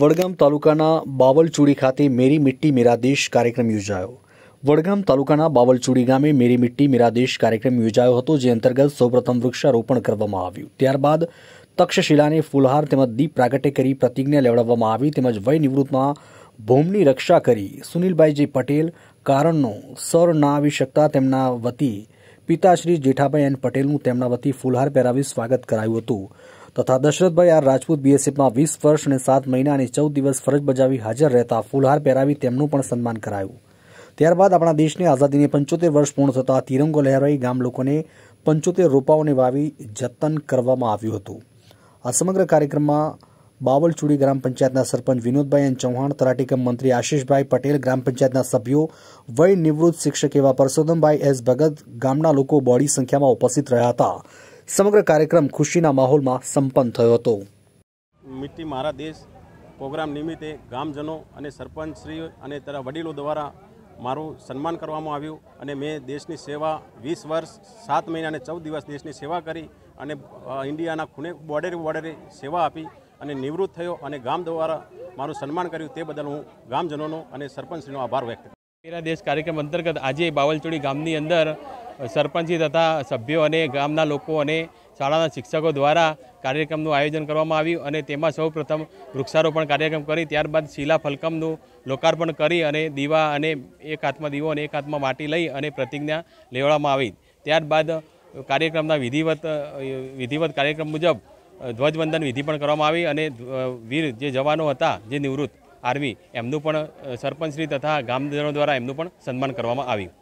વડગામ તાલુકાના બાવલચુડી ખાતે મેરી મિટ્ટી મેરા દેશ કાર્યક્રમ યોજાયો વડગામ તાલુકાના બાવલચુડી ગામે મેરી મિટ્ટી મેરા દેશ કાર્યક્રમ યોજાયો હતો જે અંતર્ગત સૌપ્રથમ વૃક્ષારોપણ કરવામાં આવ્યું ત્યારબાદ તક્ષશિલાને ફૂલહાર તેમજ દીપ પ્રાગટ્ય કરી પ્રતિજ્ઞા લેવડાવવામાં આવી તેમજ વય નિવૃત્તમાં ભૂમની રક્ષા કરી સુનિલભાઈજી પટેલ કારણનો સર ના આવી શકતા તેમના વતી પિતાશ્રી જેઠાભાઈ એન પટેલનું તેમના વતી ફૂલહાર પહેરાવી સ્વાગત કરાયું હતું તથા દશરથભાઈ આર રાજપૂત બીએસએફમાં વીસ વર્ષ અને સાત મહિના અને ચૌદ દિવસ ફરજ બજાવી હાજર રહેતા ફૂલહાર પહેરાવી તેમનું પણ સન્માન કરાયું ત્યારબાદ આપણા દેશની આઝાદીને પંચોતેર વર્ષ પૂર્ણ થતાં તિરંગો લહેરાઈ ગામ લોકોને પંચોતેર રોપાઓને વાવી જતન કરવામાં આવ્યું હતું આ સમગ્ર કાર્યક્રમમાં બાવલચુડી ગ્રામ પંચાયતના સરપંચ વિનોદભાઈ એન ચૌહાણ તરાટીકમ મંત્રી આશીષભાઈ પટેલ ગ્રામ પંચાયતના સભ્યો વય નિવૃત્ત શિક્ષક એવા પરસોત્તમભાઈ એસ ભગત ગામના લોકો બોડી સંખ્યામાં ઉપસ્થિત રહ્યા હતા સમગ્ર કાર્યક્રમ ખુશીના માહોલમાં સંપન્ન થયો હતો મિટ્ટી મારા દેશ પ્રોગ્રામ નિમિત્તે ગામજનો અને સરપંચશ્રી અને તેના વડીલો દ્વારા મારું સન્માન કરવામાં આવ્યું અને મેં દેશની સેવા વીસ વર્ષ સાત મહિના અને ચૌદ દિવસ દેશની સેવા કરી અને ઇન્ડિયાના ખૂણે બોર્ડરે બોર્ડરે સેવા આપી અને નિવૃત્ત થયો અને ગામ દ્વારા મારું સન્માન કર્યું તે બદલ હું ગામજનોનો અને સરપંચશ્રીનો આભાર વ્યક્ત મેરા દેશ કાર્યક્રમ અંતર્ગત આજે બાવલચોડી ગામની અંદર સરપંચી તથા સભ્યો અને ગામના લોકો અને શાળાના શિક્ષકો દ્વારા કાર્યક્રમનું આયોજન કરવામાં આવ્યું અને તેમાં સૌપ્રથમ વૃક્ષારોપણ કાર્યક્રમ કરી ત્યારબાદ શિલા ફલકમનું લોકાર્પણ કરી અને દીવા અને એક હાથમાં દીવો અને એક હાથમાં માટી લઈ અને પ્રતિજ્ઞા લેવડાવવામાં આવી ત્યારબાદ કાર્યક્રમના વિધિવત વિધિવત કાર્યક્રમ મુજબ ધ્વજવંદન વિધિ પણ કરવામાં આવી અને વીર જે જવાનો હતા જે નિવૃત્ત આર્વી એમનું પણ સરપંચશ્રી તથા ગામજનો દ્વારા એમનું પણ સન્માન કરવામાં આવ્યું